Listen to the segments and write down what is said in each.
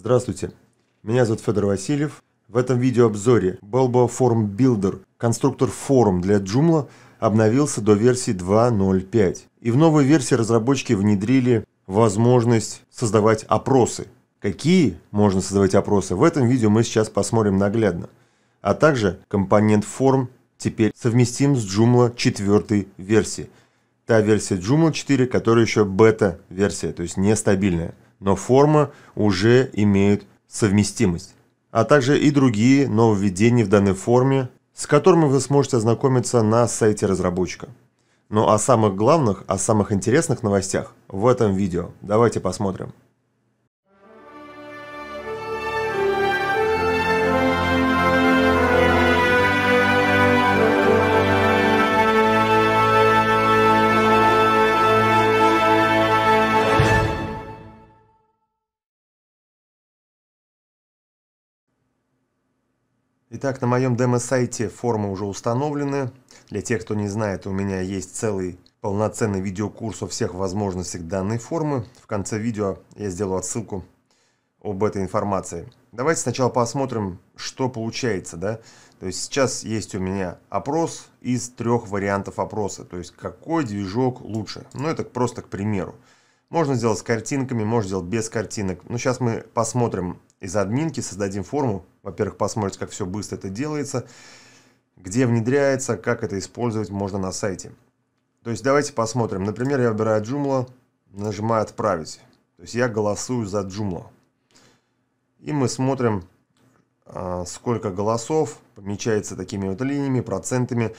Здравствуйте, меня зовут Федор Васильев. В этом видеообзоре Balboa Form Builder, конструктор форм для Joomla, обновился до версии 2.0.5. И в новой версии разработчики внедрили возможность создавать опросы. Какие можно создавать опросы, в этом видео мы сейчас посмотрим наглядно. А также компонент форм теперь совместим с Joomla 4 версии. Та версия Joomla 4, которая еще бета-версия, то есть нестабильная но форма уже имеют совместимость, а также и другие нововведения в данной форме, с которыми вы сможете ознакомиться на сайте разработчика. Но ну, о а самых главных, о а самых интересных новостях в этом видео давайте посмотрим. Итак, на моем демо-сайте формы уже установлены. Для тех, кто не знает, у меня есть целый полноценный видеокурс о всех возможностях данной формы. В конце видео я сделаю отсылку об этой информации. Давайте сначала посмотрим, что получается. Да? То есть сейчас есть у меня опрос из трех вариантов опроса. То есть какой движок лучше. Ну это просто к примеру. Можно сделать с картинками, можно сделать без картинок. Но ну, сейчас мы посмотрим из админки создадим форму. Во-первых, посмотрите, как все быстро это делается, где внедряется, как это использовать можно на сайте. То есть давайте посмотрим. Например, я выбираю Joomla, нажимаю «Отправить». То есть я голосую за Joomla. И мы смотрим, а, сколько голосов помечается такими вот линиями, процентами.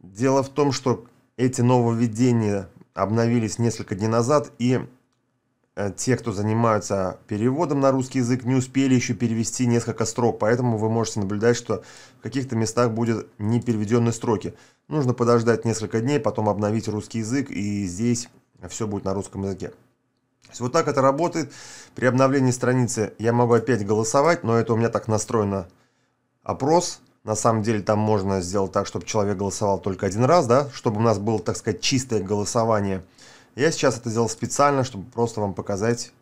Дело в том, что эти нововведения обновились несколько дней назад, и Э, те, кто занимаются переводом на русский язык, не успели еще перевести несколько строк, поэтому вы можете наблюдать, что в каких-то местах будут не переведенные строки. Нужно подождать несколько дней, потом обновить русский язык, и здесь все будет на русском языке. вот так это работает. При обновлении страницы я могу опять голосовать, но это у меня так настроено опрос. На самом деле там можно сделать так, чтобы человек голосовал только один раз, да, чтобы у нас было, так сказать, чистое голосование – я сейчас это сделал специально, чтобы просто вам показать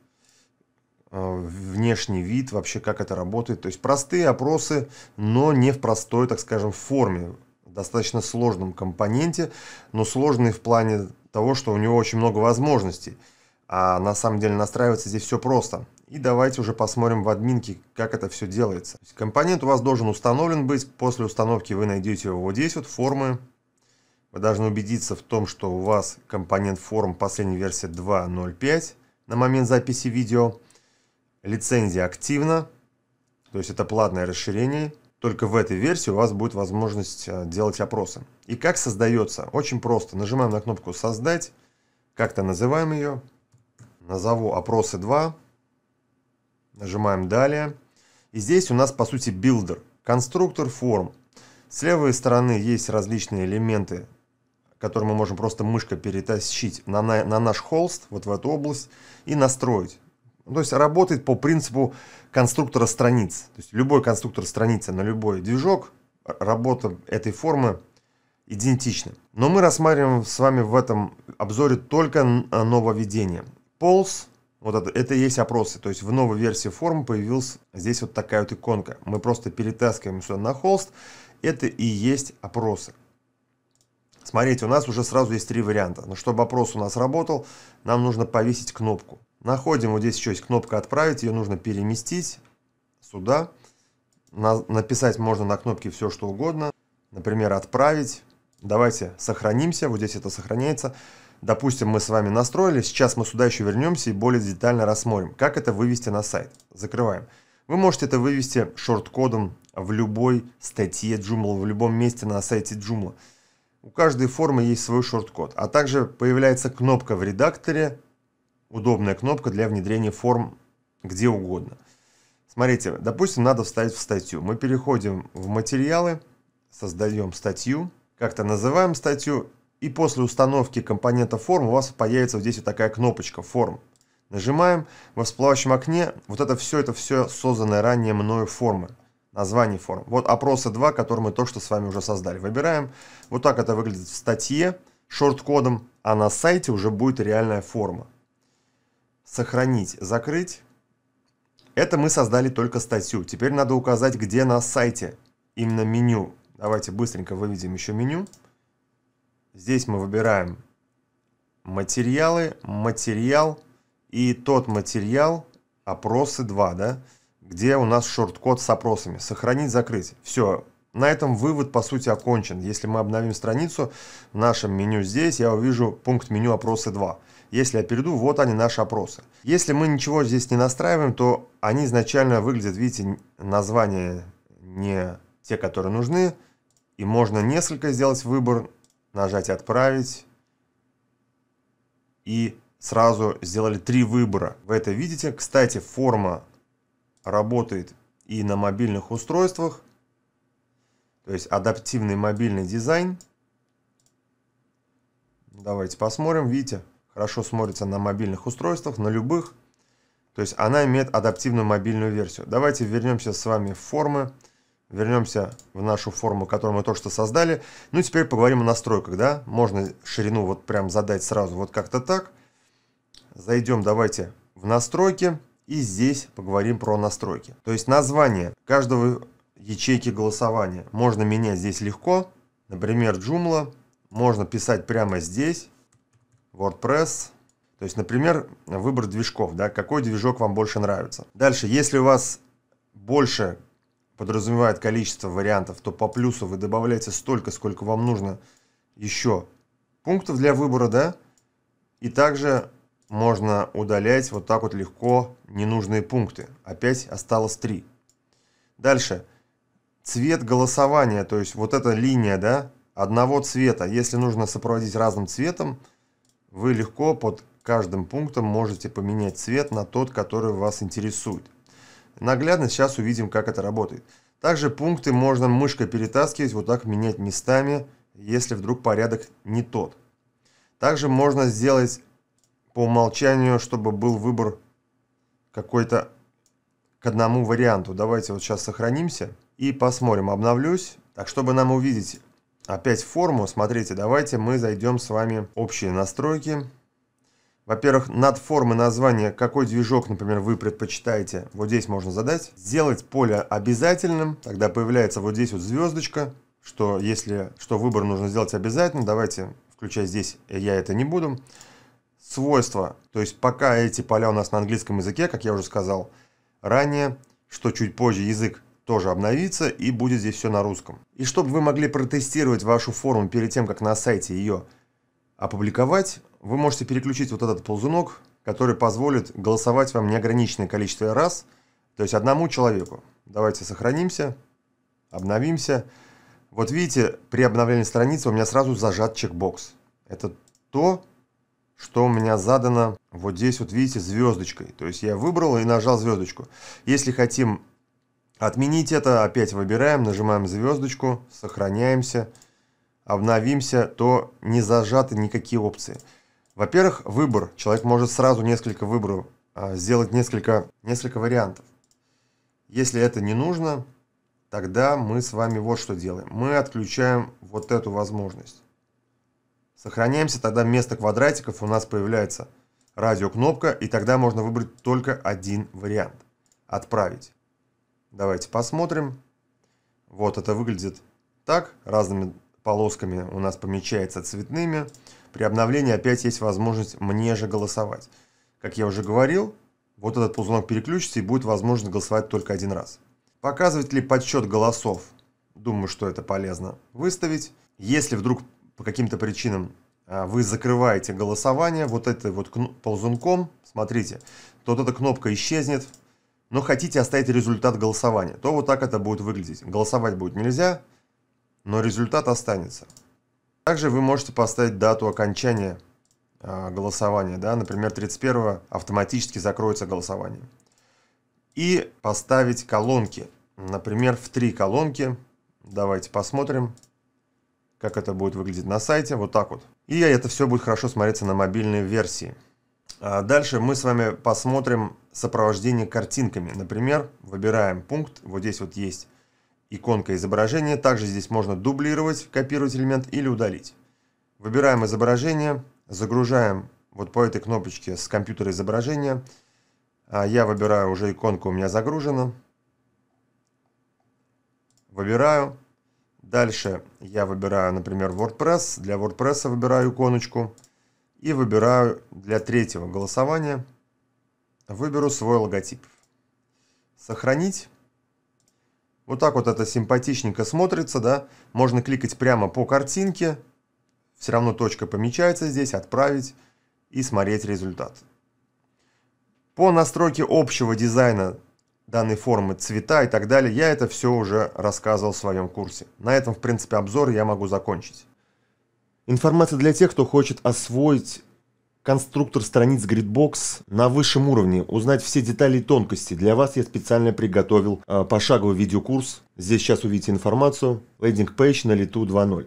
э, внешний вид, вообще как это работает. То есть простые опросы, но не в простой, так скажем, форме, в достаточно сложном компоненте, но сложный в плане того, что у него очень много возможностей. А на самом деле настраивается здесь все просто. И давайте уже посмотрим в админке, как это все делается. Компонент у вас должен установлен быть. После установки вы найдете его вот здесь, вот формы. Вы должны убедиться в том, что у вас компонент форм последней версии 2.0.5 на момент записи видео. Лицензия активна, то есть это платное расширение. Только в этой версии у вас будет возможность э, делать опросы. И как создается? Очень просто. Нажимаем на кнопку «Создать», как-то называем ее. Назову «Опросы 2». Нажимаем «Далее». И здесь у нас, по сути, билдер, конструктор форм. С левой стороны есть различные элементы который мы можем просто мышкой перетащить на, на, на наш холст, вот в эту область, и настроить. Ну, то есть работает по принципу конструктора страниц. То есть любой конструктор страницы на любой движок, работа этой формы идентична. Но мы рассматриваем с вами в этом обзоре только э, нововведение. Polls, вот это, это и есть опросы. То есть в новой версии формы появилась здесь вот такая вот иконка. Мы просто перетаскиваем сюда на холст. Это и есть опросы. Смотрите, у нас уже сразу есть три варианта. Но ну, чтобы опрос у нас работал, нам нужно повесить кнопку. Находим, вот здесь еще есть кнопка «Отправить», ее нужно переместить сюда. На, написать можно на кнопке все, что угодно. Например, «Отправить». Давайте сохранимся, вот здесь это сохраняется. Допустим, мы с вами настроили, сейчас мы сюда еще вернемся и более детально рассмотрим, как это вывести на сайт. Закрываем. Вы можете это вывести шорт-кодом в любой статье Joomla, в любом месте на сайте Joomla. У каждой формы есть свой шорткод, а также появляется кнопка в редакторе, удобная кнопка для внедрения форм где угодно. Смотрите, допустим, надо вставить в статью. Мы переходим в материалы, создаем статью, как-то называем статью, и после установки компонента форм у вас появится здесь вот такая кнопочка «Форм». Нажимаем, во всплывающем окне вот это все, это все созданное ранее мною формы названий форм. Вот опросы 2, которые мы то, что с вами уже создали. Выбираем. Вот так это выглядит в статье шорт-кодом, а на сайте уже будет реальная форма. Сохранить, закрыть. Это мы создали только статью. Теперь надо указать, где на сайте именно меню. Давайте быстренько выведем еще меню. Здесь мы выбираем материалы, материал и тот материал, опросы 2, да, где у нас шорт-код с опросами. Сохранить, закрыть. Все. На этом вывод, по сути, окончен. Если мы обновим страницу, в нашем меню здесь я увижу пункт меню «Опросы 2». Если я перейду, вот они, наши опросы. Если мы ничего здесь не настраиваем, то они изначально выглядят, видите, названия не те, которые нужны. И можно несколько сделать выбор, нажать «Отправить». И сразу сделали три выбора. Вы это видите. Кстати, форма работает и на мобильных устройствах, то есть адаптивный мобильный дизайн. Давайте посмотрим, видите, хорошо смотрится на мобильных устройствах, на любых. То есть она имеет адаптивную мобильную версию. Давайте вернемся с вами в формы, вернемся в нашу форму, которую мы только что создали. Ну и теперь поговорим о настройках, да. Можно ширину вот прям задать сразу вот как-то так. Зайдем, давайте, в настройки. Настройки. И здесь поговорим про настройки. То есть название каждого ячейки голосования можно менять здесь легко. Например, Joomla можно писать прямо здесь. WordPress. То есть, например, выбор движков, да, какой движок вам больше нравится. Дальше, если у вас больше подразумевает количество вариантов, то по плюсу вы добавляете столько, сколько вам нужно еще пунктов для выбора, да, и также можно удалять вот так вот легко ненужные пункты. Опять осталось 3. Дальше. Цвет голосования, то есть вот эта линия, да, одного цвета. Если нужно сопроводить разным цветом, вы легко под каждым пунктом можете поменять цвет на тот, который вас интересует. Наглядно сейчас увидим, как это работает. Также пункты можно мышкой перетаскивать, вот так менять местами, если вдруг порядок не тот. Также можно сделать по умолчанию, чтобы был выбор какой-то к одному варианту. Давайте вот сейчас сохранимся и посмотрим. Обновлюсь. Так, чтобы нам увидеть опять форму, смотрите, давайте мы зайдем с вами общие настройки. Во-первых, над формы названия, какой движок, например, вы предпочитаете, вот здесь можно задать. Сделать поле обязательным, тогда появляется вот здесь вот звездочка, что если что выбор нужно сделать обязательно, давайте включая здесь я это не буду свойства. То есть пока эти поля у нас на английском языке, как я уже сказал ранее, что чуть позже язык тоже обновится и будет здесь все на русском. И чтобы вы могли протестировать вашу форму перед тем, как на сайте ее опубликовать, вы можете переключить вот этот ползунок, который позволит голосовать вам неограниченное количество раз, то есть одному человеку. Давайте сохранимся, обновимся. Вот видите, при обновлении страницы у меня сразу зажат чекбокс. Это то, что у меня задано вот здесь вот, видите, звездочкой. То есть я выбрал и нажал звездочку. Если хотим отменить это, опять выбираем, нажимаем звездочку, сохраняемся, обновимся, то не зажаты никакие опции. Во-первых, выбор. Человек может сразу несколько выборов, а, сделать несколько, несколько вариантов. Если это не нужно, тогда мы с вами вот что делаем. Мы отключаем вот эту возможность. Сохраняемся, тогда вместо квадратиков у нас появляется радиокнопка, и тогда можно выбрать только один вариант. Отправить. Давайте посмотрим. Вот это выглядит так, разными полосками у нас помечается цветными. При обновлении опять есть возможность мне же голосовать. Как я уже говорил, вот этот ползунок переключится и будет возможность голосовать только один раз. Показывать ли подсчет голосов? Думаю, что это полезно выставить. Если вдруг по каким-то причинам а, вы закрываете голосование вот этой вот ползунком, смотрите, то вот эта кнопка исчезнет, но хотите оставить результат голосования, то вот так это будет выглядеть. Голосовать будет нельзя, но результат останется. Также вы можете поставить дату окончания а, голосования, да, например, 31 автоматически закроется голосование. И поставить колонки, например, в три колонки. Давайте посмотрим как это будет выглядеть на сайте, вот так вот. И это все будет хорошо смотреться на мобильной версии. А дальше мы с вами посмотрим сопровождение картинками. Например, выбираем пункт, вот здесь вот есть иконка изображения. Также здесь можно дублировать, копировать элемент или удалить. Выбираем изображение, загружаем вот по этой кнопочке с компьютера изображение. А я выбираю уже иконку, у меня загружена. Выбираю. Дальше я выбираю, например, WordPress. Для WordPress выбираю иконочку. И выбираю для третьего голосования, выберу свой логотип. Сохранить. Вот так вот это симпатичненько смотрится, да. Можно кликать прямо по картинке. Все равно точка помечается здесь, отправить и смотреть результат. По настройке общего дизайна данной формы, цвета и так далее, я это все уже рассказывал в своем курсе. На этом, в принципе, обзор я могу закончить. Информация для тех, кто хочет освоить конструктор страниц Gridbox на высшем уровне, узнать все детали и тонкости. Для вас я специально приготовил э, пошаговый видеокурс. Здесь сейчас увидите информацию. Лендинг пейдж на лету 2.0